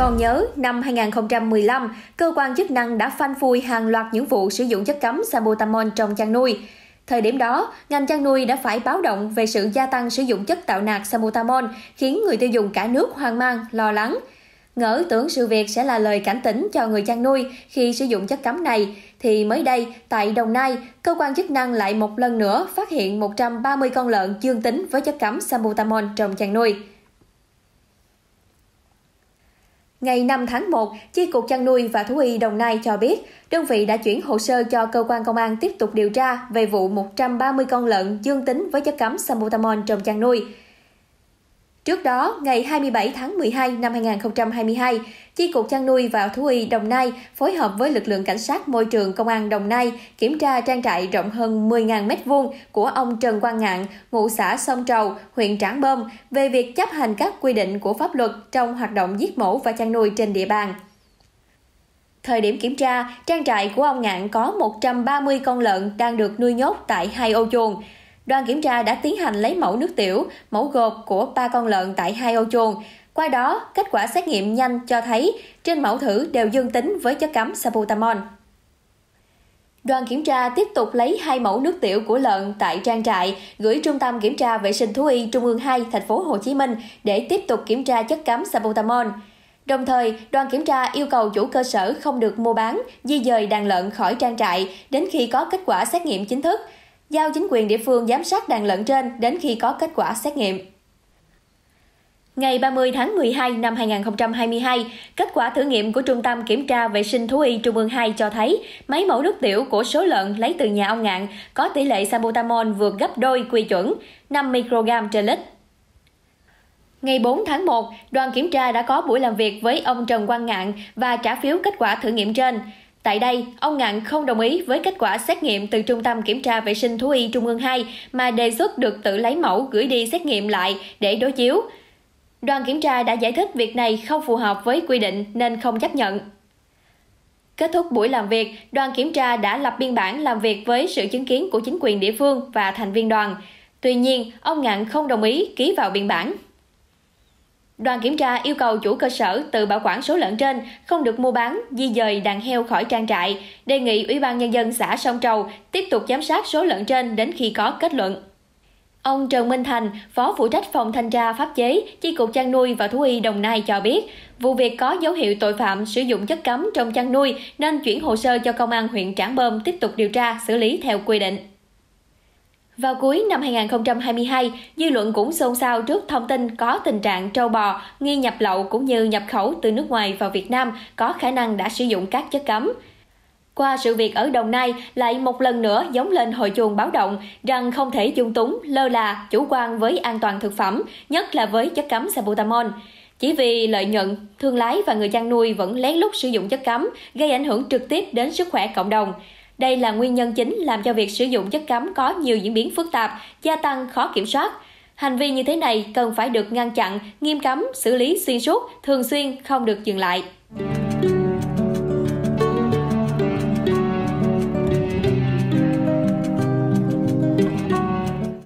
còn nhớ, năm 2015, cơ quan chức năng đã phanh phui hàng loạt những vụ sử dụng chất cấm sabotamol trong chăn nuôi. Thời điểm đó, ngành chăn nuôi đã phải báo động về sự gia tăng sử dụng chất tạo nạc sabotamol, khiến người tiêu dùng cả nước hoang mang, lo lắng. Ngỡ tưởng sự việc sẽ là lời cảnh tỉnh cho người chăn nuôi khi sử dụng chất cấm này, thì mới đây, tại Đồng Nai, cơ quan chức năng lại một lần nữa phát hiện 130 con lợn dương tính với chất cấm sabotamol trong chăn nuôi. Ngày 5 tháng 1, Chi cục chăn nuôi và thú y Đồng Nai cho biết, đơn vị đã chuyển hồ sơ cho cơ quan công an tiếp tục điều tra về vụ 130 con lợn dương tính với chất cấm samutamol trong chăn nuôi. Trước đó, ngày 27 tháng 12 năm 2022, Chi cục chăn nuôi và thú y Đồng Nai phối hợp với lực lượng cảnh sát môi trường công an Đồng Nai kiểm tra trang trại rộng hơn 10.000 m2 của ông Trần Quang Ngạn, ngụ xã Sông Trầu, huyện Trảng bom về việc chấp hành các quy định của pháp luật trong hoạt động giết mổ và chăn nuôi trên địa bàn. Thời điểm kiểm tra, trang trại của ông Ngạn có 130 con lợn đang được nuôi nhốt tại hai ô chuồng đoàn kiểm tra đã tiến hành lấy mẫu nước tiểu, mẫu gộp của ba con lợn tại hai ô chuồng. Qua đó, kết quả xét nghiệm nhanh cho thấy trên mẫu thử đều dương tính với chất cấm sabutamol. Đoàn kiểm tra tiếp tục lấy hai mẫu nước tiểu của lợn tại trang trại gửi Trung tâm kiểm tra vệ sinh thú y Trung ương 2 thành phố Hồ Chí Minh để tiếp tục kiểm tra chất cấm sabutamol. Đồng thời, đoàn kiểm tra yêu cầu chủ cơ sở không được mua bán, di dời đàn lợn khỏi trang trại đến khi có kết quả xét nghiệm chính thức – giao chính quyền địa phương giám sát đàn lợn trên đến khi có kết quả xét nghiệm. Ngày 30 tháng 12 năm 2022, kết quả thử nghiệm của Trung tâm Kiểm tra Vệ sinh Thú y Trung ương 2 cho thấy máy mẫu nước tiểu của số lợn lấy từ nhà ông Ngạn có tỷ lệ sabutamol vượt gấp đôi quy chuẩn 5 microgram trên lít. Ngày 4 tháng 1, đoàn kiểm tra đã có buổi làm việc với ông Trần Quang Ngạn và trả phiếu kết quả thử nghiệm trên. Tại đây, ông Ngạn không đồng ý với kết quả xét nghiệm từ Trung tâm Kiểm tra Vệ sinh Thú y Trung ương 2 mà đề xuất được tự lấy mẫu gửi đi xét nghiệm lại để đối chiếu. Đoàn kiểm tra đã giải thích việc này không phù hợp với quy định nên không chấp nhận. Kết thúc buổi làm việc, đoàn kiểm tra đã lập biên bản làm việc với sự chứng kiến của chính quyền địa phương và thành viên đoàn. Tuy nhiên, ông Ngạn không đồng ý ký vào biên bản. Đoàn kiểm tra yêu cầu chủ cơ sở tự bảo quản số lợn trên, không được mua bán, di dời đàn heo khỏi trang trại, đề nghị Ủy ban Nhân dân xã Sông Trầu tiếp tục giám sát số lợn trên đến khi có kết luận. Ông Trần Minh Thành, Phó phụ trách phòng thanh tra pháp chế, Chi cục chăn nuôi và thú y Đồng Nai cho biết, vụ việc có dấu hiệu tội phạm sử dụng chất cấm trong chăn nuôi nên chuyển hồ sơ cho công an huyện Trảng Bơm tiếp tục điều tra, xử lý theo quy định. Vào cuối năm 2022, dư luận cũng xôn xao trước thông tin có tình trạng trâu bò nghi nhập lậu cũng như nhập khẩu từ nước ngoài vào Việt Nam có khả năng đã sử dụng các chất cấm. Qua sự việc ở Đồng Nai lại một lần nữa giống lên hồi chuông báo động rằng không thể dung túng, lơ là, chủ quan với an toàn thực phẩm, nhất là với chất cấm sabutamol. Chỉ vì lợi nhuận, thương lái và người chăn nuôi vẫn lén lút sử dụng chất cấm, gây ảnh hưởng trực tiếp đến sức khỏe cộng đồng. Đây là nguyên nhân chính làm cho việc sử dụng chất cấm có nhiều diễn biến phức tạp, gia tăng khó kiểm soát. Hành vi như thế này cần phải được ngăn chặn, nghiêm cấm, xử lý xuyên suốt, thường xuyên, không được dừng lại.